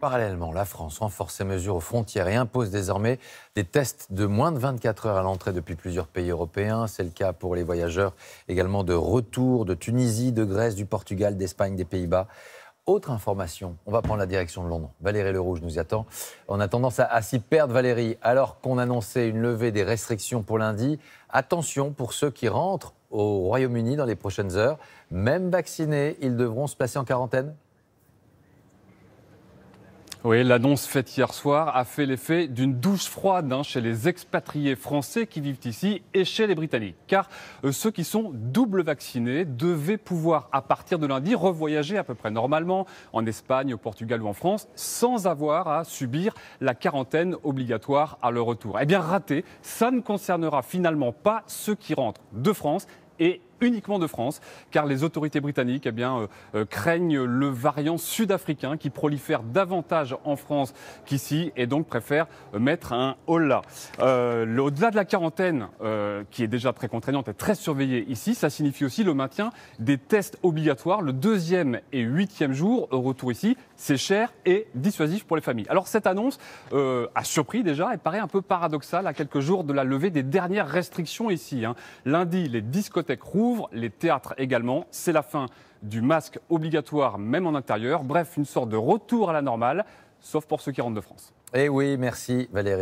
Parallèlement, la France renforce ses mesures aux frontières et impose désormais des tests de moins de 24 heures à l'entrée depuis plusieurs pays européens. C'est le cas pour les voyageurs également de retour de Tunisie, de Grèce, du Portugal, d'Espagne, des Pays-Bas. Autre information, on va prendre la direction de Londres. Valérie Rouge nous y attend. On a tendance à, s'y perdre, Valérie. Alors qu'on annonçait une levée des restrictions pour lundi, attention pour ceux qui rentrent au Royaume-Uni dans les prochaines heures. Même vaccinés, ils devront se placer en quarantaine oui, l'annonce faite hier soir a fait l'effet d'une douche froide hein, chez les expatriés français qui vivent ici et chez les Britanniques. Car euh, ceux qui sont double vaccinés devaient pouvoir, à partir de lundi, revoyager à peu près normalement en Espagne, au Portugal ou en France, sans avoir à subir la quarantaine obligatoire à leur retour. Eh bien, raté, ça ne concernera finalement pas ceux qui rentrent de France et uniquement de France, car les autorités britanniques eh bien, euh, euh, craignent le variant sud-africain qui prolifère davantage en France qu'ici et donc préfèrent mettre un holà. Euh, Au-delà de la quarantaine, euh, qui est déjà très contraignante et très surveillée ici, ça signifie aussi le maintien des tests obligatoires le deuxième et huitième jour retour ici. C'est cher et dissuasif pour les familles. Alors cette annonce a surpris déjà et paraît un peu paradoxale à quelques jours de la levée des dernières restrictions ici. Hein. Lundi, les discothèques Rouvre les théâtres également. C'est la fin du masque obligatoire, même en intérieur. Bref, une sorte de retour à la normale, sauf pour ceux qui rentrent de France. Eh oui, merci Valérie.